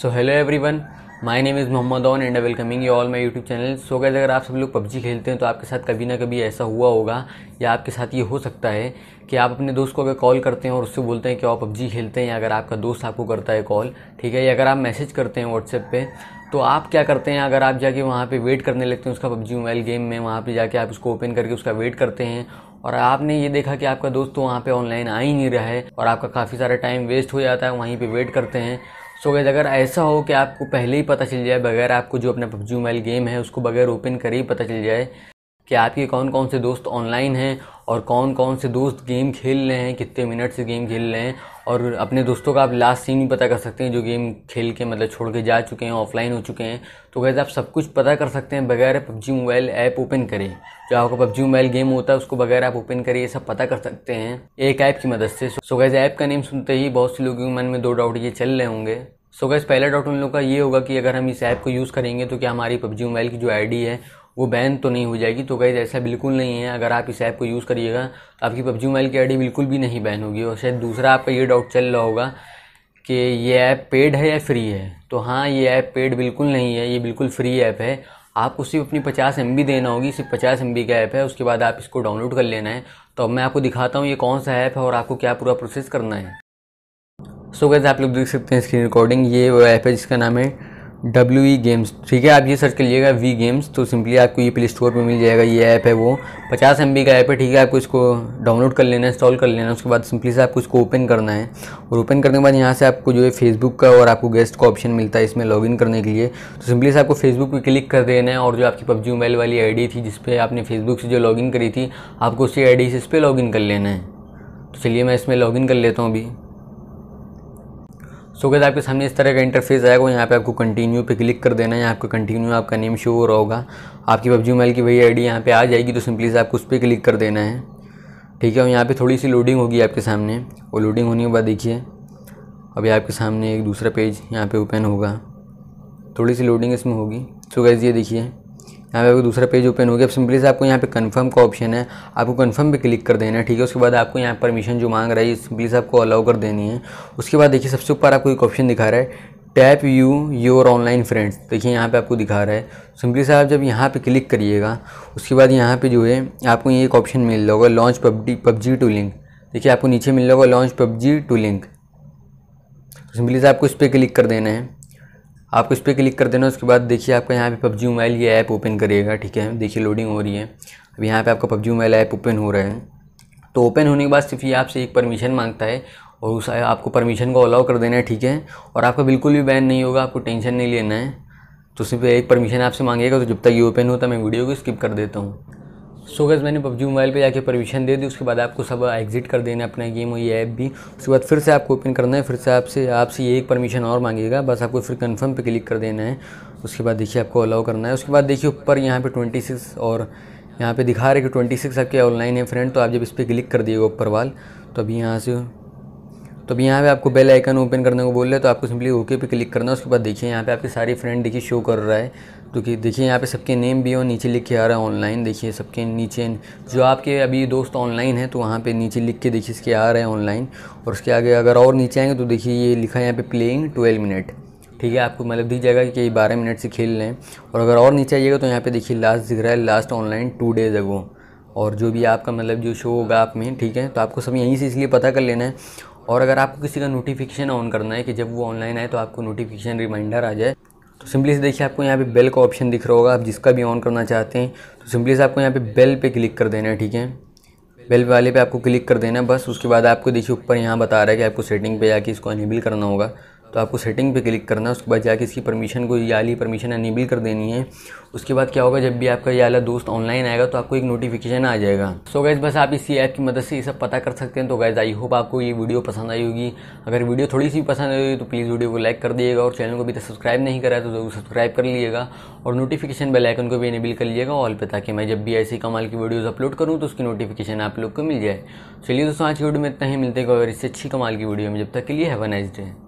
so hello everyone my name is Mohammed on and welcoming you all my YouTube channel so guys अगर आप सब लोग PUBG खेलते हैं तो आपके साथ कभी ना कभी ऐसा हुआ होगा या आपके साथ ये हो सकता है कि आप अपने दोस्त को अगर कॉल करते हैं और उससे बोलते हैं कि आप पबजी खेलते हैं या अगर आपका दोस्त आपको करता है कॉल ठीक है या अगर आप मैसेज करते हैं व्हाट्सएप पर तो आप क्या करते हैं अगर आप जाके वहाँ पर वेट करने लगते हैं उसका पबजी मोबाइल गेम में वहाँ पर जाके आप उसको ओपन करके उसका वेट करते हैं और आपने ये देखा कि आपका दोस्त तो वहाँ पे ऑनलाइन आ ही नहीं रहा है और आपका काफ़ी सारा टाइम वेस्ट हो जाता है वहीं पे वेट करते हैं सो so, अगर ऐसा हो कि आपको पहले ही पता चल जाए बगैर आपको जो अपना पबजी मोबाइल गेम है उसको बगैर ओपन करे ही पता चल जाए कि आपके कौन कौन से दोस्त ऑनलाइन हैं और कौन कौन से दोस्त गेम खेल रहे हैं कितने मिनट से गेम खेल रहे हैं और अपने दोस्तों का आप लास्ट सीन भी पता कर सकते हैं जो गेम खेल के मतलब छोड़ के जा चुके हैं ऑफलाइन हो चुके हैं तो वैसे आप सब कुछ पता कर सकते हैं बगैर पबजी मोबाइल ऐप ओपन करें जो आपका पबजी मोबाइल गेम होता है उसको बगैर आप ओपन करें ये सब पता कर सकते हैं एक ऐप की मदद से सो गैस ऐप का नेम सुनते ही बहुत से लोगों के मन में दो डाउट ये चल रहे होंगे सो गैस पहला डाउट उन लोगों का ये होगा कि अगर हम इस ऐप को यूज़ करेंगे तो क्या हमारी पबजी मोबाइल की जो आईडी है वो बैन तो नहीं हो जाएगी तो गाइज ऐसा बिल्कुल नहीं है अगर आप इस ऐप को यूज़ करिएगा तो आपकी पबजी मोबाइल की आई बिल्कुल भी नहीं बैन होगी और शायद दूसरा आपका ये डाउट चल रहा होगा कि ये ऐप पेड है या फ्री है तो हाँ ये ऐप पेड बिल्कुल नहीं है ये बिल्कुल फ्री ऐप है आपको सिर्फ अपनी पचास एम देना होगी सिर्फ पचास एम का ऐप है उसके बाद आप इसको डाउनलोड कर लेना है तो अब मैं आपको दिखाता हूँ ये कौन सा ऐप है और आपको क्या पूरा प्रोसेस करना है सो so गैस आप लोग देख सकते हैं इसकी रिकॉर्डिंग ये वो ऐप है जिसका नाम है डब्ल्यू ई गेम्स ठीक है आप ये सर्च कर लीजिएगा वी गेम्स तो सिंपली आपको ये प्ले स्टोर पर मिल जाएगा ये ऐप है वो पचास एम का ऐप है ठीक है आपको इसको डाउनलोड कर लेना इंस्टॉल कर लेना उसके बाद सिंपली से आपको इसको ओपन करना है और ओपन करने के बाद यहाँ से आपको जो है फेसबुक का और आपको गेस्ट का ऑप्शन मिलता है इसमें लॉगिन करने के लिए तो सिंपली से आपको फेसबुक पर क्लिक कर देना है और जो आपकी पबजी मोबाइल वाली आई थी जिसपे आपने फेसबुक से जो लॉगिन करी थी आपको उसी आई से इस पर लॉगिन कर लेना है तो चलिए मैं इसमें लॉगिन कर लेता हूँ अभी सो गैस आपके सामने इस तरह का इंटरफेस आएगा यहाँ पे आपको कंटिन्यू पे क्लिक कर देना है यहाँ पे कंटिन्यू आपका नेम शो हो रहा होगा आपकी पबजी मोबाइल की वही आईडी यहाँ पे आ जाएगी तो सिंपली से आपको उस पर क्लिक कर देना है ठीक है और यहाँ पे थोड़ी सी लोडिंग होगी आपके सामने और लोडिंग होने के बाद देखिए अभी आपके सामने एक दूसरा पेज यहाँ पर ओपन होगा थोड़ी सी लोडिंग इसमें होगी सो गैस ये देखिए यहाँ पे आपको दूसरा पेज ओपन हो गया अब सिंपली से आपको यहाँ पे कंफर्म का ऑप्शन है आपको कंफर्म पे क्लिक कर देना है ठीक है उसके बाद आपको यहाँ परमिशन जो मांग रहा है सिंपली से आपको अलाउ कर देनी है उसके बाद देखिए सबसे ऊपर आपको एक ऑप्शन दिखा रहा है tap you your online friends देखिए यहाँ पे आपको दिखा रहा है सिंपली से आप जब यहाँ पे क्लिक करिएगा उसके बाद यहाँ पे जो है आपको ये एक ऑप्शन मिल रहा होगा launch PUBG PUBG to link देखिए आपको नीचे मिल रहा होगा launch PUBG to link simply से आपको इस पर क्लिक कर देना है आपको इस पर क्लिक कर देना उसके बाद देखिए आपका यहाँ पे पबजी मोबाइल ये ऐप ओपन करिएगा ठीक है देखिए लोडिंग हो रही है अब यहाँ पे आपका पबजी मोबाइल ऐप ओपन हो रहा है तो ओपन होने के बाद सिर्फ ये आपसे एक परमिशन मांगता है और उस आपको परमिशन को अलाउ कर देना है ठीक है और आपका बिल्कुल भी बैन नहीं होगा आपको टेंशन नहीं लेना है तो सिर्फ एक परमिशन आपसे मांगेगा तो जब तक ये ओपन होता मैं वीडियो को स्किप कर देता हूँ सो गैस मैंने पबजी मोबाइल पे जाके परमिशन दे दी उसके बाद आपको सब एग्जिट कर देना अपना गेम और ये ऐप भी उसके बाद फिर से आपको ओपन करना है फिर से आपसे आपसे ये एक परमिशन और मांगेगा बस आपको फिर कंफर्म पे क्लिक कर देना है उसके बाद देखिए आपको अलाउ करना है उसके बाद देखिए ऊपर यहाँ पर ट्वेंटी सिक्स और यहाँ पर दिखा रहे कि ट्वेंटी सिक्स आपके ऑनलाइन है फ्रेंड तो आप जब इस पर क्लिक कर दिएगा ऊपर वाल तो अभी यहाँ से तो अभी यहाँ पे आपको बेल आइकन ओपन करने को बोल रहे हैं तो आपको सिंपली ओके पे क्लिक करना है उसके बाद देखिए यहाँ पे आपके सारे फ्रेंड देखिए शो कर रहा है क्योंकि देखिए यहाँ पे सबके नेम भी और नीचे लिख के आ रहा है ऑनलाइन देखिए सबके नीचे जो आपके अभी दोस्त ऑनलाइन हैं तो वहाँ पे नीचे लिख के देखिए इसके आ रहे हैं ऑनलाइन और उसके आगे अगर और नीचे आएंगे तो देखिए ये लिखा है यहाँ पे प्लेइंग ट्वेल्व मिनट ठीक है आपको मतलब दी जाएगा कि बारह मिनट से खेल लें और अगर और नीचे आइएगा तो यहाँ पे देखिए लास्ट दिख रहा है last online two days ago और जो भी आपका मतलब जो शो होगा आप में ठीक है तो आपको सब यहीं से इसलिए पता कर लेना है और अगर आपको किसी का नोटिफिकेशन ऑन करना है कि जब वो ऑनलाइन आए तो आपको नोटिफिकेशन रिमाइंडर आ जाए तो सिंपली से देखिए आपको यहाँ पे बेल का ऑप्शन दिख रहा होगा आप जिसका भी ऑन करना चाहते हैं तो सिंपली से आपको यहाँ पे बेल पे क्लिक कर देना है ठीक है बेल वाले पे आपको क्लिक कर देना है बस उसके बाद आपको देखिए ऊपर यहाँ बता रहा है कि आपको सेटिंग पे जाके इसको अनेबल करना होगा तो आपको सेटिंग पे क्लिक करना है उसके बाद जाके इसकी परमिशन को ये वाली परमिशन अनेबल कर देनी है उसके बाद क्या होगा जब भी आपका ये वाला दोस्त ऑनलाइन आएगा तो आपको एक नोटिफिकेशन आ जाएगा सो so गैस बस आप इसी ऐप की मदद से ये सब पता कर सकते हैं तो गैस आई होप आपको ये वीडियो पसंद आई होगी अगर वीडियो थोड़ी सी पसंद आई होगी तो प्लीज़ वीडियो को लाइक कर दिएगा और चैनल को भी सब्सक्राइब नहीं करा है तो जरूर सब्सक्राइब कर लीजिएगा और नोटिफिकेशन बेल आइकन को भी इनेबल कर लीजिएगा ऑल पे ताकि मैं जब भी ऐसी कमाल की वीडियोज़ अपलोड करूँ तो उसकी नोटिफिकेशन आप लोग को मिल जाए चलिए दोस्तों आज की वीडियो में इतना ही मिलते हैं और इससे अच्छी कमाल की वीडियो में जब तक के लिए हैव नाइस डे